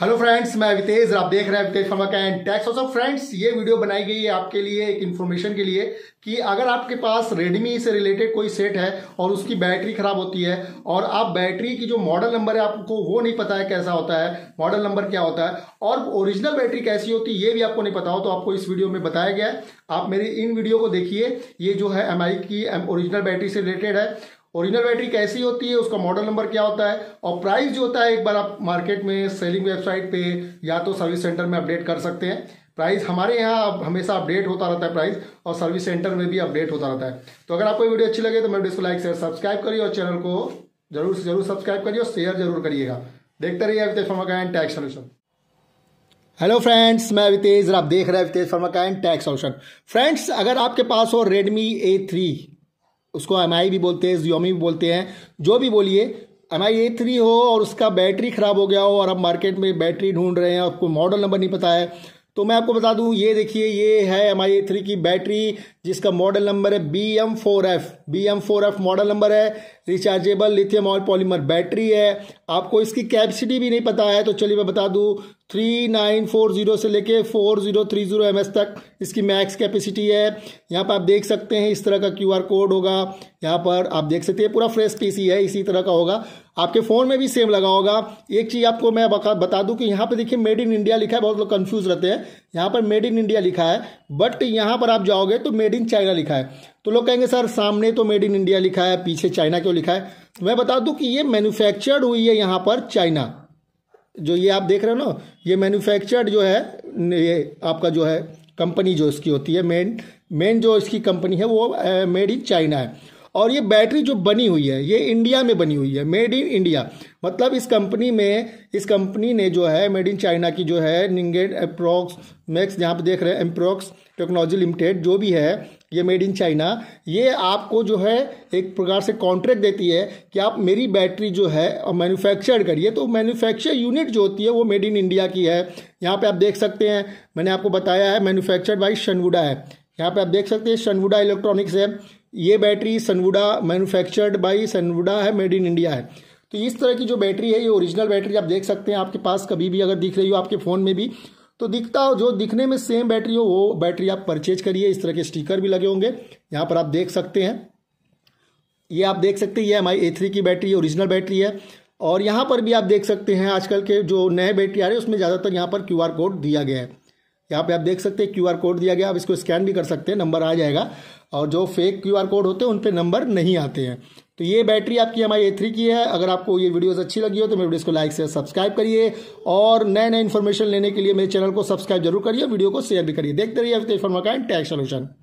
hello friends मैं वितेज आप देख रहे हैं वितेज फर्मा का एंड टैक्स ऑफ फ्रेंड्स ये वीडियो बनाई गई है आपके लिए एक इन्फॉर्मेशन के लिए कि अगर आपके पास रेडमी से रिलेटेड कोई सेट है और उसकी बैटरी खराब होती है और आप बैटरी की जो मॉडल नंबर है आपको वो नहीं पता है कैसा होता है मॉडल नंबर क्या होता है और ओरिजिनल बैटरी कैसी होती है ये भी आपको नहीं पता हो तो आपको इस वीडियो में बताया गया है आप मेरी इन वीडियो को देखिए ये जो है एम की ओरिजिनल बैटरी से रिलेटेड है ओरिजिनल बैटरी कैसी होती है उसका मॉडल नंबर क्या होता है और प्राइस जो होता है एक बार आप मार्केट में सेलिंग वेबसाइट पे या तो सर्विस सेंटर में अपडेट कर सकते हैं प्राइस हमारे यहाँ हमेशा अपडेट होता रहता है प्राइस और सर्विस सेंटर में भी अपडेट होता रहता है तो अगर आपको वीडियो अच्छी लगे तो मेरे इसको लाइक शेयर सब्सक्राइब करिए और चैनल को जरूर से जरूर सब्सक्राइब करिए और शेयर जरूर करिएगा देखते रहिए अवितेश फर्माकायन टैक्स सोल्यूशन हेलो फ्रेंड्स मैं अवितेश आप देख रहे हैं अवितेश फर्माकायन टैक्स सोल्यूशन फ्रेंड्स अगर आपके पास हो रेडमी ए थ्री उसको एम भी बोलते हैं जियोमी भी बोलते हैं जो भी बोलिए एम आई ए थ्री हो और उसका बैटरी ख़राब हो गया हो और अब मार्केट में बैटरी ढूंढ रहे हैं आपको मॉडल नंबर नहीं पता है तो मैं आपको बता दूं ये देखिए ये है एम आई ए थ्री की बैटरी जिसका मॉडल नंबर है B M four F B M four F model number है rechargeable lithium ion polymer battery है आपको इसकी कैपेसिटी भी नहीं पता है तो चलिए मैं बता दूँ थ्री नाइन फोर जीरो से लेके four zero three zero M S तक इसकी मैक्स कैपेसिटी है यहाँ पर आप देख सकते हैं इस तरह का क्यू आर कोड होगा यहाँ पर आप देख सकते हैं पूरा फ्रेश पी सी है इसी तरह का होगा आपके फ़ोन में भी सेम लगा होगा एक चीज़ आपको मैं बता दूँ कि यहाँ पर देखिए मेड इन इंडिया लिखा है बहुत लोग कन्फ्यूज़ रहते हैं यहाँ पर मेड इन इंडिया लिखा है बट यहाँ पर आप जाओगे तो मेड इन चाइना लिखा है तो लोग कहेंगे सर सामने तो मेड इन इंडिया लिखा है पीछे चाइना क्यों लिखा है तो मैं बता दूं कि ये मैन्युफैक्चर्ड हुई है यहाँ पर चाइना जो ये आप देख रहे हो ना ये मैन्युफैक्चर्ड जो है ये आपका जो है कंपनी जो इसकी होती है मेन मेन जो इसकी कंपनी है वो मेड इन चाइना है और ये बैटरी जो बनी हुई है ये इंडिया में बनी हुई है मेड इन इंडिया मतलब इस कंपनी में इस कंपनी ने जो है मेड इन चाइना की जो है निंगेड एप्रोक्स मैक्स जहाँ पे देख रहे हैं एम्प्रोक्स टेक्नोलॉजी लिमिटेड जो भी है ये मेड इन चाइना ये आपको जो है एक प्रकार से कॉन्ट्रैक्ट देती है कि आप मेरी बैटरी जो है मैन्युफैक्चर करिए तो मैन्युफैक्चर यूनिट जो होती है वो मेड इन इंडिया की है यहाँ पे आप देख सकते हैं मैंने आपको बताया है मैन्युफैक्चर्ड बाई शनवुडा है यहाँ पे आप देख सकते हैं शनवुडा इलेक्ट्रॉनिक्स है ये battery Sunwoda manufactured by Sunwoda है मेड इन इंडिया है तो इस तरह की जो बैटरी है ये ओरिजिनल बैटरी आप देख सकते हैं आपके पास कभी भी अगर दिख रही हो आपके फ़ोन में भी तो दिखता हो जो दिखने में सेम बैटरी हो वो बैटरी आप परचेज करिए इस तरह के स्टिकर भी लगे होंगे यहाँ पर आप देख सकते हैं ये आप देख सकते हैं ये एम आई की बैटरी ओरिजिनल बैटरी है और यहाँ पर भी आप देख सकते हैं आजकल के जो नए बैटरी आ रहे हैं उसमें ज़्यादातर यहाँ पर क्यू कोड दिया गया है यहाँ पे आप देख सकते हैं क्यूआर कोड दिया गया आप इसको स्कैन भी कर सकते हैं नंबर आ जाएगा और जो फेक क्यूआर कोड होते हैं उन पर नंबर नहीं आते हैं तो ये बैटरी आपकी एम आई थ्री की है अगर आपको ये वीडियोस अच्छी लगी हो तो मेरे वीडियोस को लाइक से सब्सक्राइब करिए और नए नए इन्फॉर्मेशन लेने के लिए मेरे चैनल को सब्सक्राइब जरूर करिए वीडियो को शेयर भी करिए देखते रहिए इन्फॉर्मा का टैक्स सोल्यूशन